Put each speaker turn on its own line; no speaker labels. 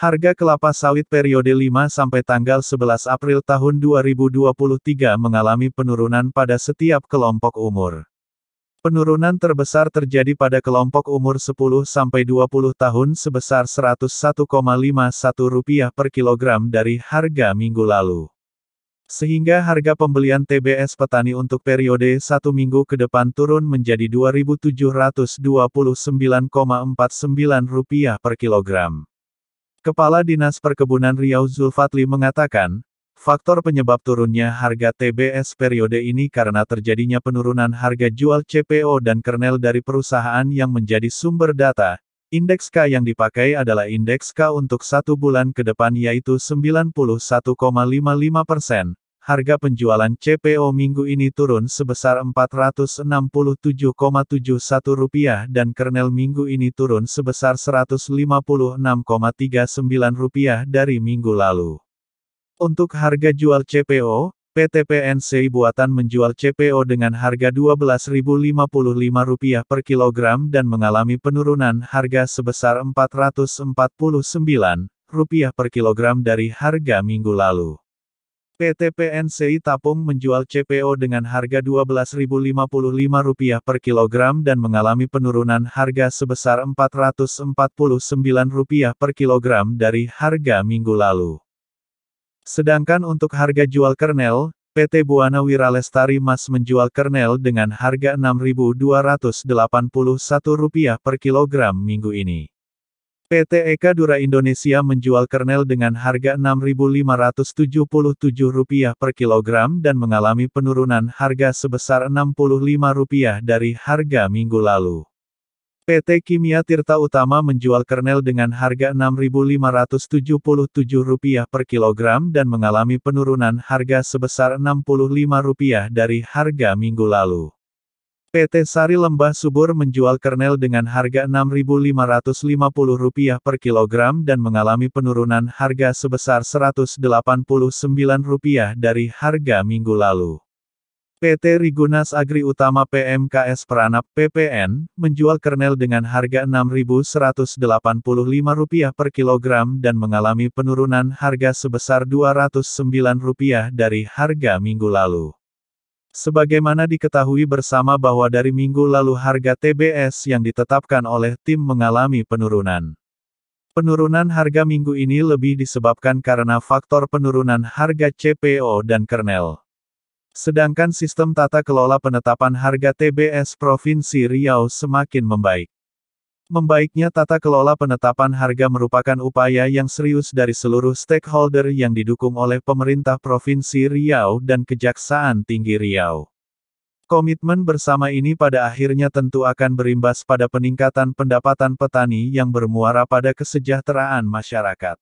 Harga kelapa sawit periode 5 sampai tanggal 11 April tahun 2023 mengalami penurunan pada setiap kelompok umur. Penurunan terbesar terjadi pada kelompok umur 10 sampai 20 tahun sebesar Rp101,51 per kilogram dari harga minggu lalu. Sehingga harga pembelian TBS petani untuk periode satu minggu ke depan turun menjadi Rp2.729,49 per kilogram. Kepala Dinas Perkebunan Riau Zulfatli mengatakan, faktor penyebab turunnya harga TBS periode ini karena terjadinya penurunan harga jual CPO dan kernel dari perusahaan yang menjadi sumber data. Indeks K yang dipakai adalah indeks K untuk satu bulan ke depan yaitu 91,55 persen, harga penjualan CPO minggu ini turun sebesar Rp467,71 dan kernel minggu ini turun sebesar Rp156,39 dari minggu lalu. Untuk harga jual CPO, PT PNC buatan menjual CPO dengan harga Rp12.055 per kilogram dan mengalami penurunan harga sebesar Rp449 per kilogram dari harga minggu lalu. PT PNCI Tapung menjual CPO dengan harga Rp12.055 per kilogram dan mengalami penurunan harga sebesar Rp449 per kilogram dari harga minggu lalu. Sedangkan untuk harga jual kernel, PT Buana Wiralestari Mas menjual kernel dengan harga Rp6.281 per kilogram minggu ini. PT Eka Dura Indonesia menjual kernel dengan harga Rp6.577 per kilogram dan mengalami penurunan harga sebesar Rp65 dari harga minggu lalu. PT Kimia Tirta Utama menjual kernel dengan harga Rp6.577 per kilogram dan mengalami penurunan harga sebesar Rp65 dari harga minggu lalu. PT Sari Lembah Subur menjual kernel dengan harga Rp6.550 per kilogram dan mengalami penurunan harga sebesar Rp189 dari harga minggu lalu. PT Rigunas Agri Utama PMKS Peranap PPN menjual kernel dengan harga Rp6.185 per kilogram dan mengalami penurunan harga sebesar Rp209 dari harga minggu lalu. Sebagaimana diketahui bersama bahwa dari minggu lalu harga TBS yang ditetapkan oleh tim mengalami penurunan. Penurunan harga minggu ini lebih disebabkan karena faktor penurunan harga CPO dan kernel. Sedangkan sistem tata kelola penetapan harga TBS Provinsi Riau semakin membaik. Membaiknya tata kelola penetapan harga merupakan upaya yang serius dari seluruh stakeholder yang didukung oleh pemerintah Provinsi Riau dan Kejaksaan Tinggi Riau. Komitmen bersama ini pada akhirnya tentu akan berimbas pada peningkatan pendapatan petani yang bermuara pada kesejahteraan masyarakat.